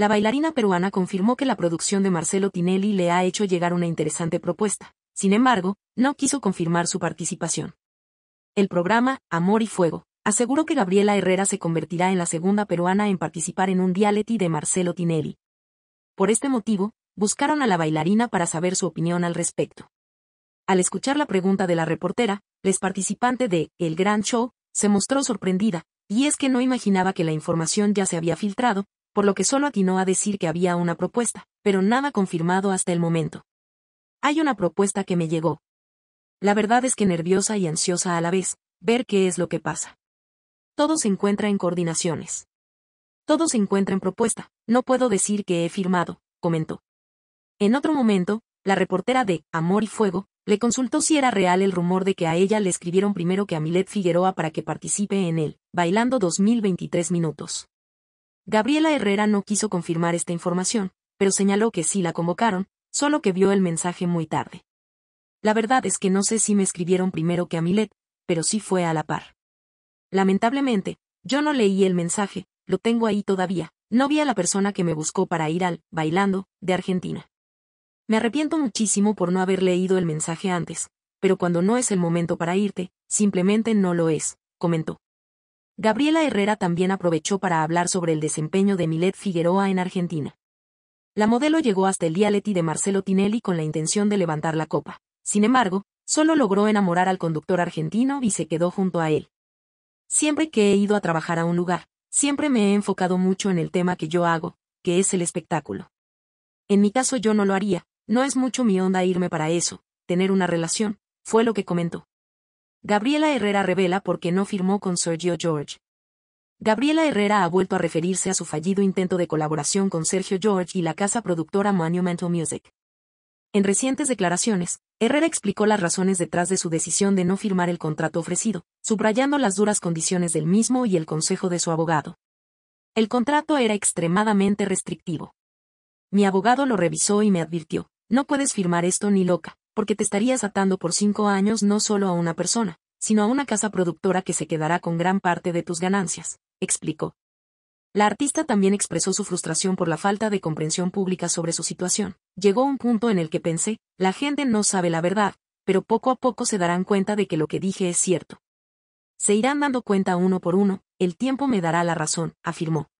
La bailarina peruana confirmó que la producción de Marcelo Tinelli le ha hecho llegar una interesante propuesta. Sin embargo, no quiso confirmar su participación. El programa Amor y Fuego aseguró que Gabriela Herrera se convertirá en la segunda peruana en participar en un dialeti de Marcelo Tinelli. Por este motivo, buscaron a la bailarina para saber su opinión al respecto. Al escuchar la pregunta de la reportera, la participante de El Gran Show se mostró sorprendida, y es que no imaginaba que la información ya se había filtrado, por lo que solo atinó a decir que había una propuesta, pero nada confirmado hasta el momento. Hay una propuesta que me llegó. La verdad es que nerviosa y ansiosa a la vez, ver qué es lo que pasa. Todo se encuentra en coordinaciones. Todo se encuentra en propuesta, no puedo decir que he firmado, comentó. En otro momento, la reportera de Amor y Fuego le consultó si era real el rumor de que a ella le escribieron primero que a Milet Figueroa para que participe en él, Bailando 2023 minutos. Gabriela Herrera no quiso confirmar esta información, pero señaló que sí la convocaron, solo que vio el mensaje muy tarde. La verdad es que no sé si me escribieron primero que a Milet, pero sí fue a la par. Lamentablemente, yo no leí el mensaje, lo tengo ahí todavía, no vi a la persona que me buscó para ir al Bailando, de Argentina. Me arrepiento muchísimo por no haber leído el mensaje antes, pero cuando no es el momento para irte, simplemente no lo es, comentó. Gabriela Herrera también aprovechó para hablar sobre el desempeño de Milet Figueroa en Argentina. La modelo llegó hasta el Dialeti de Marcelo Tinelli con la intención de levantar la copa. Sin embargo, solo logró enamorar al conductor argentino y se quedó junto a él. Siempre que he ido a trabajar a un lugar, siempre me he enfocado mucho en el tema que yo hago, que es el espectáculo. En mi caso yo no lo haría, no es mucho mi onda irme para eso, tener una relación, fue lo que comentó. Gabriela Herrera revela por qué no firmó con Sergio George. Gabriela Herrera ha vuelto a referirse a su fallido intento de colaboración con Sergio George y la casa productora Monumental Music. En recientes declaraciones, Herrera explicó las razones detrás de su decisión de no firmar el contrato ofrecido, subrayando las duras condiciones del mismo y el consejo de su abogado. El contrato era extremadamente restrictivo. Mi abogado lo revisó y me advirtió, no puedes firmar esto ni loca porque te estarías atando por cinco años no solo a una persona, sino a una casa productora que se quedará con gran parte de tus ganancias, explicó. La artista también expresó su frustración por la falta de comprensión pública sobre su situación. Llegó un punto en el que pensé, la gente no sabe la verdad, pero poco a poco se darán cuenta de que lo que dije es cierto. Se irán dando cuenta uno por uno, el tiempo me dará la razón, afirmó.